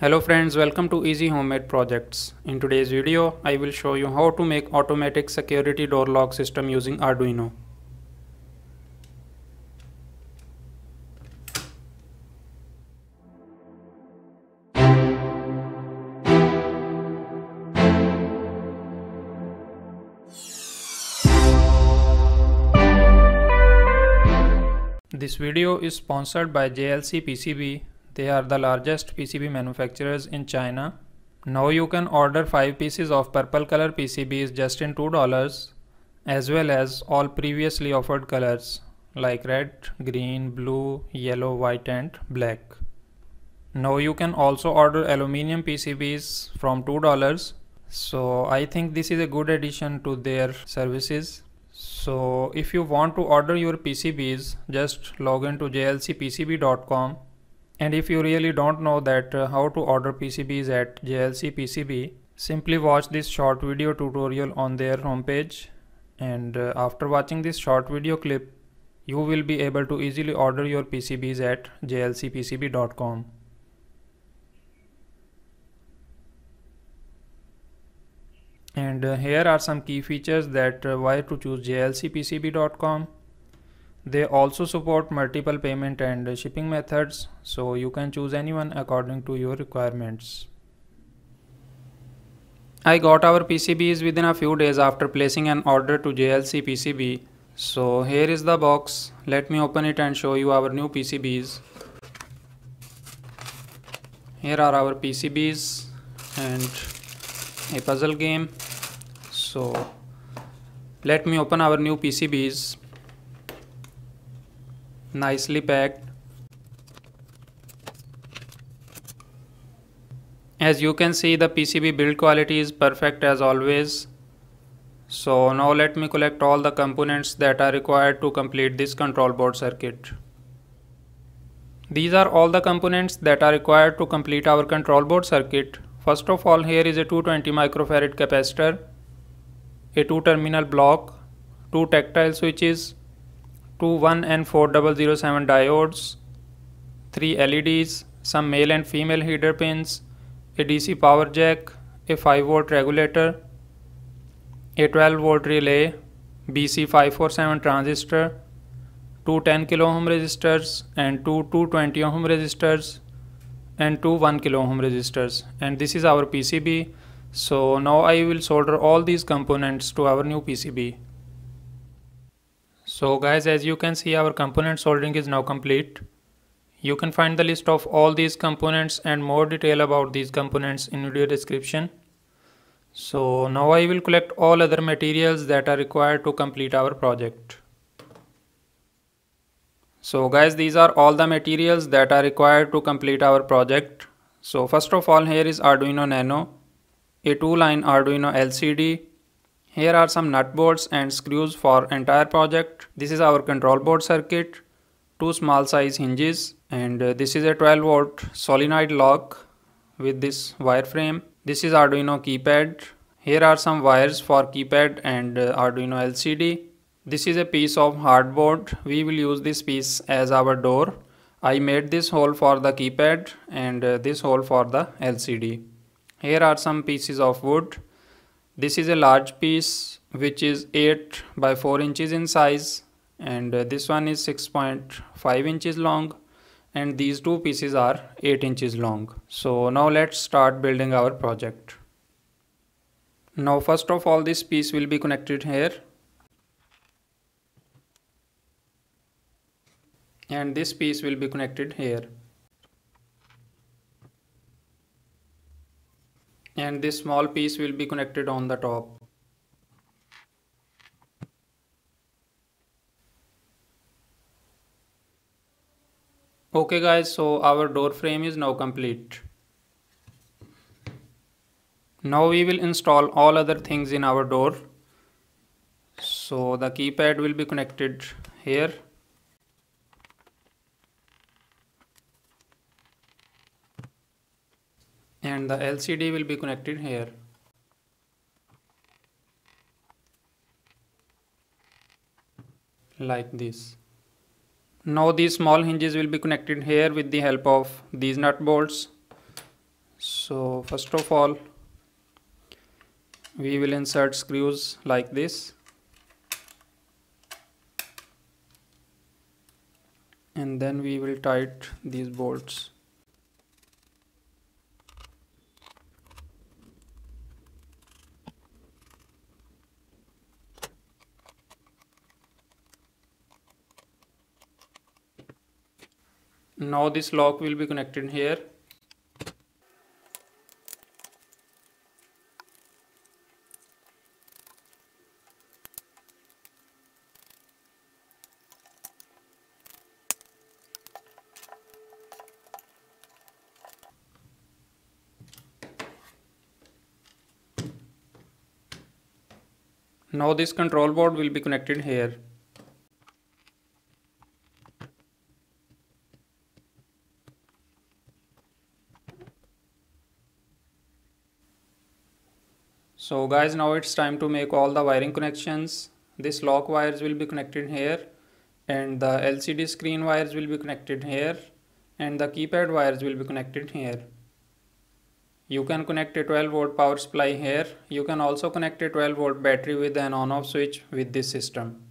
Hello friends, welcome to Easy Homemade Projects. In today's video, I will show you how to make automatic security door lock system using Arduino. This video is sponsored by JLC PCB they are the largest PCB manufacturers in China. Now you can order 5 pieces of purple color PCBs just in $2 as well as all previously offered colors like red, green, blue, yellow, white and black. Now you can also order aluminium PCBs from $2. So I think this is a good addition to their services. So if you want to order your PCBs, just log in to jlcpcb.com and if you really don't know that uh, how to order PCBs at JLC PCB, simply watch this short video tutorial on their homepage. And uh, after watching this short video clip, you will be able to easily order your PCBs at jlcpcb.com. And uh, here are some key features that uh, why to choose jlcpcb.com they also support multiple payment and shipping methods, so you can choose anyone according to your requirements. I got our PCBs within a few days after placing an order to JLC PCB. So here is the box, let me open it and show you our new PCBs. Here are our PCBs and a puzzle game. So let me open our new PCBs nicely packed. As you can see the PCB build quality is perfect as always. So now let me collect all the components that are required to complete this control board circuit. These are all the components that are required to complete our control board circuit. First of all here is a 220 microfarad capacitor, a 2 terminal block, 2 tactile switches, two 1 and 4007 diodes, 3 LEDs, some male and female heater pins, a DC power jack, a 5 volt regulator, a 12 volt relay, BC547 transistor, two 10 kilo ohm resistors and two 220 ohm resistors and two 1 kilo ohm resistors and this is our PCB so now I will solder all these components to our new PCB so guys as you can see our component soldering is now complete. You can find the list of all these components and more detail about these components in video description. So now I will collect all other materials that are required to complete our project. So guys these are all the materials that are required to complete our project. So first of all here is Arduino Nano, a 2 line Arduino LCD, here are some nut bolts and screws for entire project. This is our control board circuit, two small size hinges and uh, this is a 12 volt solenoid lock with this wireframe. This is Arduino keypad. Here are some wires for keypad and uh, Arduino LCD. This is a piece of hardboard. We will use this piece as our door. I made this hole for the keypad and uh, this hole for the LCD. Here are some pieces of wood. This is a large piece which is 8 by 4 inches in size and uh, this one is 6.5 inches long and these two pieces are 8 inches long. So now let's start building our project. Now first of all this piece will be connected here and this piece will be connected here. and this small piece will be connected on the top okay guys so our door frame is now complete now we will install all other things in our door so the keypad will be connected here and the LCD will be connected here. like this. Now these small hinges will be connected here with the help of these nut bolts. So first of all we will insert screws like this and then we will tight these bolts. now this lock will be connected here Now this control board will be connected here. so guys now it's time to make all the wiring connections this lock wires will be connected here and the LCD screen wires will be connected here and the keypad wires will be connected here. You can connect a 12 volt power supply here. You can also connect a 12 volt battery with an on off switch with this system.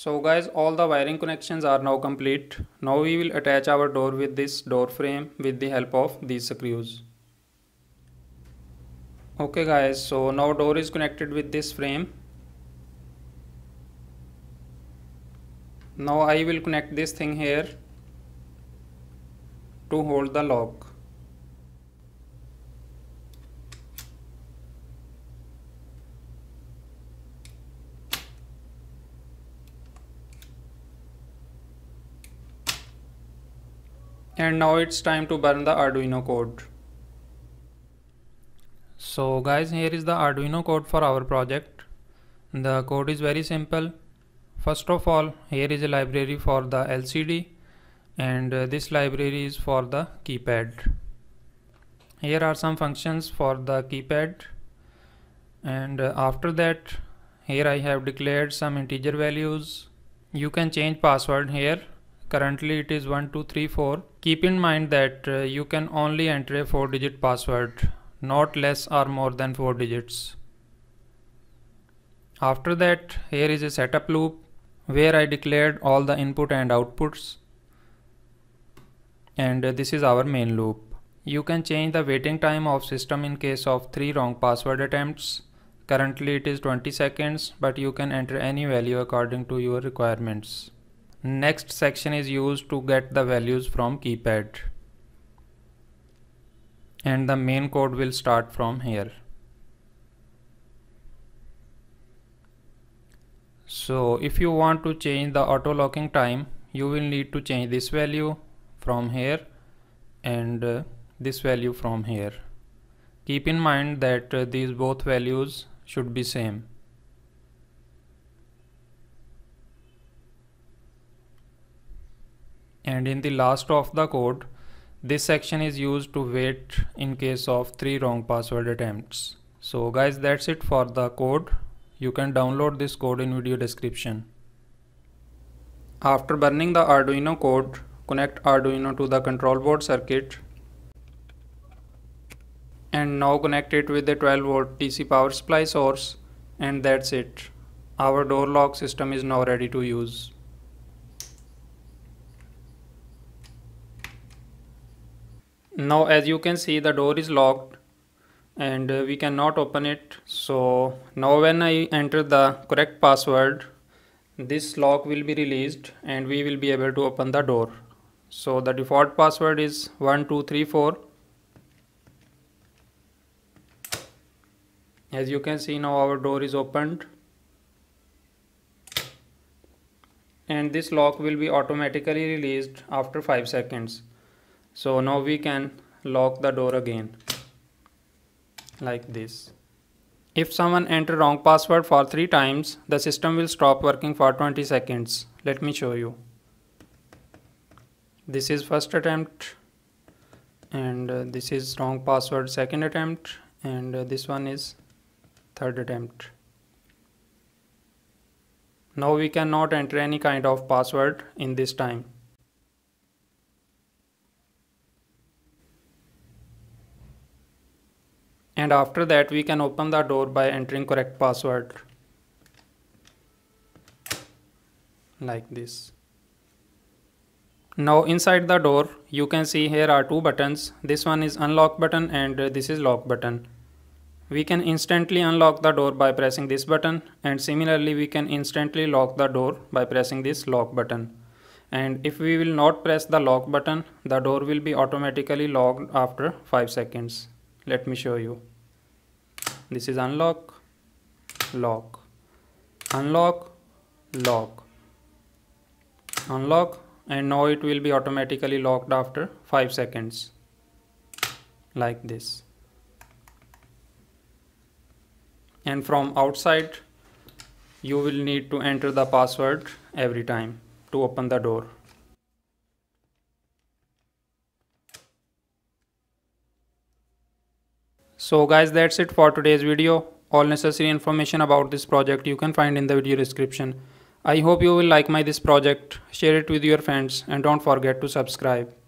So guys all the wiring connections are now complete. Now we will attach our door with this door frame with the help of these screws. Okay guys so now door is connected with this frame. Now I will connect this thing here to hold the lock. and now it's time to burn the Arduino code. So guys here is the Arduino code for our project. The code is very simple. First of all here is a library for the LCD and uh, this library is for the keypad. Here are some functions for the keypad and uh, after that here I have declared some integer values. You can change password here currently it is 1234 keep in mind that uh, you can only enter a 4 digit password not less or more than 4 digits after that here is a setup loop where I declared all the input and outputs and uh, this is our main loop you can change the waiting time of system in case of 3 wrong password attempts currently it is 20 seconds but you can enter any value according to your requirements next section is used to get the values from keypad and the main code will start from here so if you want to change the auto locking time you will need to change this value from here and uh, this value from here keep in mind that uh, these both values should be same and in the last of the code this section is used to wait in case of three wrong password attempts so guys that's it for the code you can download this code in video description after burning the arduino code connect arduino to the control board circuit and now connect it with the 12 volt DC power supply source and that's it. Our door lock system is now ready to use. now as you can see the door is locked and uh, we cannot open it so now when I enter the correct password this lock will be released and we will be able to open the door so the default password is 1234 as you can see now our door is opened and this lock will be automatically released after 5 seconds so now we can lock the door again like this if someone enter wrong password for 3 times the system will stop working for 20 seconds let me show you this is first attempt and uh, this is wrong password second attempt and uh, this one is third attempt now we cannot enter any kind of password in this time and after that we can open the door by entering correct password like this now inside the door you can see here are two buttons this one is unlock button and this is lock button we can instantly unlock the door by pressing this button and similarly we can instantly lock the door by pressing this lock button and if we will not press the lock button the door will be automatically locked after 5 seconds let me show you this is unlock lock unlock lock unlock and now it will be automatically locked after 5 seconds like this and from outside you will need to enter the password every time to open the door So guys that's it for today's video. All necessary information about this project you can find in the video description. I hope you will like my this project, share it with your friends and don't forget to subscribe.